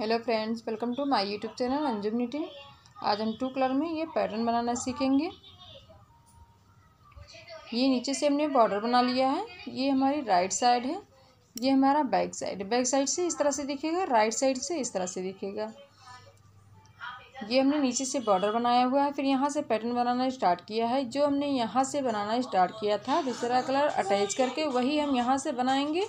hello friends welcome to my YouTube channel Anjum knitting आज हम to colour में ये पैटर्न बनाना सीखेंगे ये नीचे से हमने बॉर्डर बना लिया है ये हमारी राइट साइड है ये हमारा बैक साइड बैक साइड से इस तरह से दिखेगा राइट साइड से इस तरह से दिखेगा ये हमने नीचे से बॉर्डर बनाया हुआ है फिर यहाँ से पैटर्न बनाना स्टार्ट किया है जो हमने यहाँ से बनाना स्टार्ट किया था दूसरा कलर अटैच करके वही हम यहाँ से बनाएंगे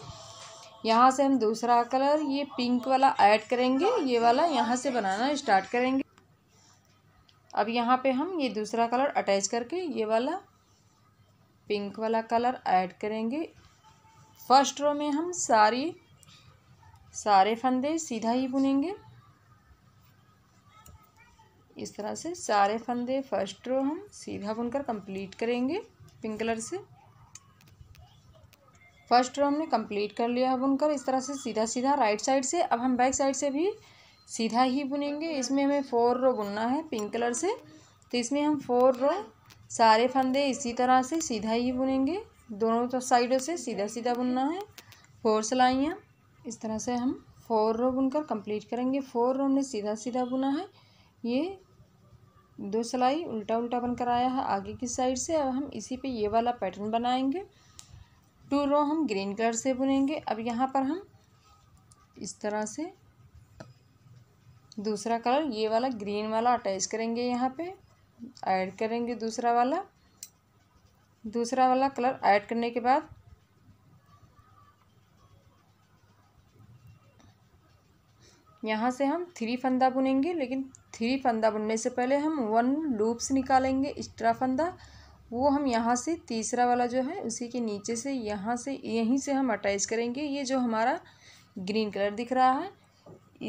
यहाँ से हम दूसरा कलर ये पिंक वाला ऐड करेंगे ये वाला यहाँ से बनाना स्टार्ट करेंगे अब यहाँ पे हम ये दूसरा कलर अटैच करके ये वाला पिंक वाला कलर ऐड करेंगे फर्स्ट रो में हम सारी सारे फंदे सीधा ही बुनेंगे इस तरह से सारे फंदे फर्स्ट रो हम सीधा बुनकर कंप्लीट करेंगे पिंक कलर से फर्स्ट रो हमने कंप्लीट कर लिया है बुनकर इस तरह से सीधा सीधा राइट साइड से अब हम बैक साइड से भी सीधा ही बुनेंगे इसमें हमें फोर रो बुनना है पिंक कलर से तो इसमें हम फोर रो सारे फंदे इसी तरह से सीधा ही बुनेंगे दोनों तो साइडों से सीधा सीधा बुनना है फोर सिलाइयाँ इस तरह से हम फोर रो बुनकर कंप्लीट करेंगे फोर रो हमने सीधा सीधा बुना है ये दो सिलाई उल्टा उल्टा कर आया है आगे की साइड से अब हम इसी पे ये वाला पैटर्न बनाएंगे टू रो हम ग्रीन कलर से बुनेंगे अब यहाँ पर हम इस तरह से दूसरा कलर ये वाला ग्रीन वाला अटैच करेंगे यहाँ पे ऐड करेंगे दूसरा वाला दूसरा वाला कलर ऐड करने के बाद यहाँ से हम थ्री फंदा बुनेंगे लेकिन थ्री फंदा बुनने से पहले हम वन लूप्स निकालेंगे एक्स्ट्रा फंदा वो हम यहाँ से तीसरा वाला जो है उसी के नीचे से यहाँ से यहीं से हम अटैच करेंगे ये जो हमारा ग्रीन कलर दिख रहा है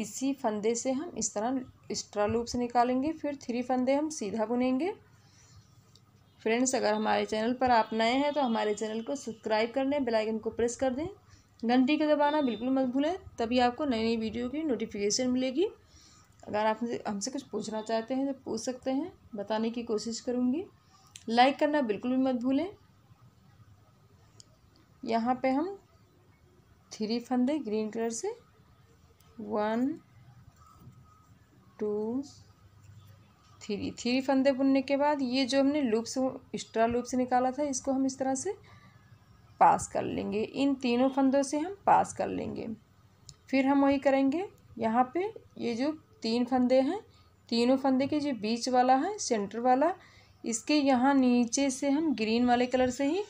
इसी फंदे से हम इस तरह एक्स्ट्रा लूप्स निकालेंगे फिर थ्री फंदे हम सीधा बुनेंगे फ्रेंड्स अगर हमारे चैनल पर आप नए हैं तो हमारे चैनल को सब्सक्राइब कर लें बेलाइकन को प्रेस कर दें घंटी को दबाना बिल्कुल मत भूलें तभी आपको नई नई वीडियो की नोटिफिकेशन मिलेगी अगर आप हमसे कुछ पूछना चाहते हैं तो पूछ सकते हैं बताने की कोशिश करूँगी लाइक करना बिल्कुल भी मत भूलें यहाँ पे हम थ्री फंदे ग्रीन कलर से वन टू थ्री थ्री फंदे बुनने के बाद ये जो हमने लूप से एक्स्ट्रा लूप से निकाला था इसको हम इस तरह से पास कर लेंगे इन तीनों फंदों से हम पास कर लेंगे फिर हम वही करेंगे यहाँ पे ये जो तीन फंदे हैं तीनों फंदे के जो बीच वाला है सेंटर वाला इसके यहाँ नीचे से हम ग्रीन वाले कलर से ही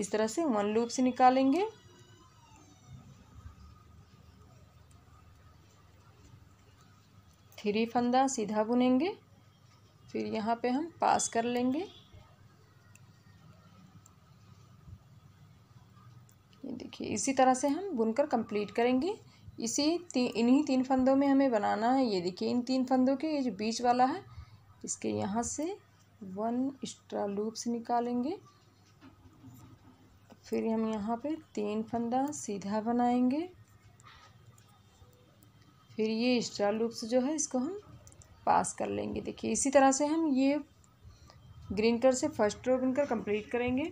इस तरह से वन लूप से निकालेंगे थ्री फंदा सीधा बुनेंगे फिर यहाँ पे हम पास कर लेंगे ये देखिए इसी तरह से हम बुनकर कंप्लीट करेंगे इसी ती, इन्हीं तीन फंदों में हमें बनाना है ये देखिए इन तीन फंदों के ये जो बीच वाला है इसके यहाँ से वन एक्स्ट्रा लूप्स निकालेंगे फिर हम यहाँ पे तीन फंदा सीधा बनाएंगे फिर ये एक्स्ट्रा लूप्स जो है इसको हम पास कर लेंगे देखिए इसी तरह से हम ये ग्रीन कलर से फर्स्ट रो बनकर कंप्लीट करेंगे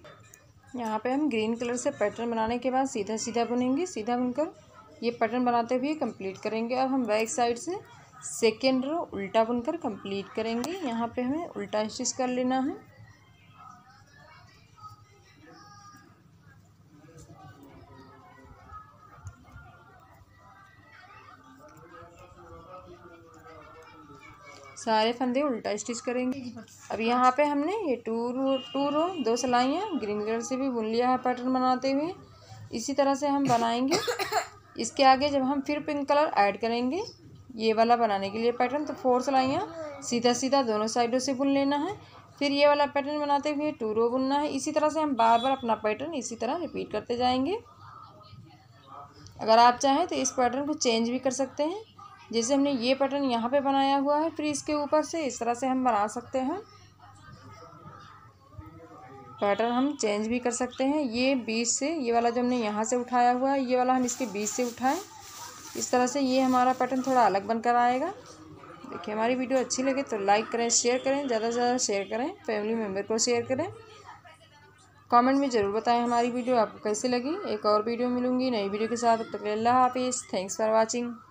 यहाँ पे हम ग्रीन कलर से पैटर्न बनाने के बाद सीधा सीधा बुनेंगे सीधा बुनकर ये पैटर्न बनाते हुए कंप्लीट करेंगे अब हम बैक साइड से सेकेंड रो उल्टा बुनकर कंप्लीट करेंगे यहाँ पे हमें उल्टा स्टिच कर लेना है सारे फंदे उल्टा स्टिच करेंगे अब यहाँ पे हमने ये टू रो टू रो दो सिलाइयाँ ग्रीन कलर से भी बुन लिया है पैटर्न बनाते हुए इसी तरह से हम बनाएंगे इसके आगे जब हम फिर पिंक कलर ऐड करेंगे ये वाला बनाने के लिए पैटर्न तो फोर सिलाइयाँ सीधा सीधा दोनों साइडों से बुन लेना है फिर ये वाला पैटर्न बनाते हुए टू रो बुनना है इसी तरह से हम बार बार अपना पैटर्न इसी तरह रिपीट करते जाएंगे अगर आप चाहें तो इस पैटर्न को चेंज भी कर सकते हैं जैसे हमने ये पैटर्न यहाँ पे बनाया हुआ है फिर इसके ऊपर से इस तरह से हम बना सकते हैं पैटर्न हम चेंज भी कर सकते हैं ये बीच से ये वाला जो हमने यहाँ से उठाया हुआ है ये वाला हम इसके बीच से उठाएं इस तरह से ये हमारा पैटर्न थोड़ा अलग बनकर आएगा देखिए हमारी वीडियो अच्छी लगे तो लाइक करें शेयर करें ज़्यादा से ज़्यादा शेयर करें फैमिली मेम्बर को शेयर करें कमेंट में ज़रूर बताएं हमारी वीडियो आपको कैसे लगी एक और वीडियो मिलूंगी नई वीडियो के साथ तब तक अल्लाह हाफिज़ थैंक्स फॉर वॉचिंग